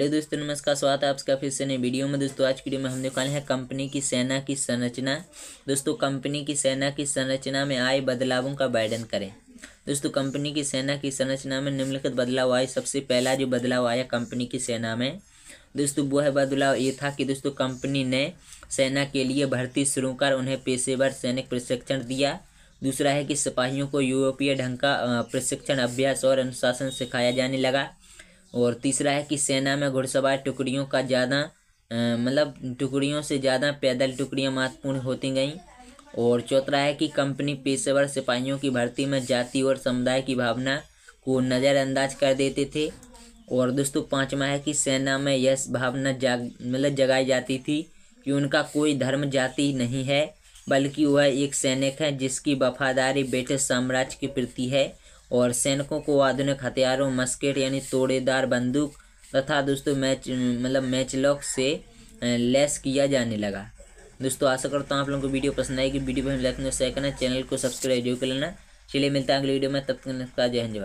hello दोस्तों नमस्कार स्वागत है आपका फिर से नई वीडियो में दोस्तों आज की वीडियो में हम दिखाने हैं कंपनी की सेना की संरचना दोस्तों कंपनी की सेना की संरचना में आए बदलावों का वर्णन करें दोस्तों कंपनी की सेना की संरचना में निम्नलिखित बदलाव आए सबसे पहला जो बदलाव आया कंपनी की सेना में दोस्तों वो है बदलाव ये था कि दोस्तों कंपनी ने सेना के लिए भर्ती शुरू कर उन्हें पेशेवर सैनिक प्रशिक्षण दिया दूसरा है कि सिपाहियों को यूरोपीय ढंग का प्रशिक्षण अभ्यास और अनुशासन सिखाया जाने लगा और तीसरा है कि सेना में घुड़सवार टुकड़ियों का ज़्यादा मतलब टुकड़ियों से ज़्यादा पैदल टुकड़ियाँ महत्वपूर्ण होती गईं और चौथा है कि कंपनी पेशेवर सिपाहियों की भर्ती में जाति और समुदाय की भावना को नज़रअंदाज कर देते थे और दोस्तों पाँचवा है कि सेना में यह भावना जाग मतलब जगाई जाती थी कि उनका कोई धर्म जाति नहीं है बल्कि वह एक सैनिक है जिसकी वफादारी ब्रिटिश साम्राज्य के प्रति है और सैनिकों को आधुनिक हथियारों मस्केट यानी तोड़ेदार बंदूक तथा दोस्तों मैच मतलब मैच लॉक से लेस किया जाने लगा दोस्तों आशा करता हूँ आप लोगों को वीडियो पसंद आएगी वीडियो पर लाइक शेयर करना चैनल को सब्सक्राइब जरूर कर लेना चलिए मिलता है अगले वीडियो में तब तक जय हिंद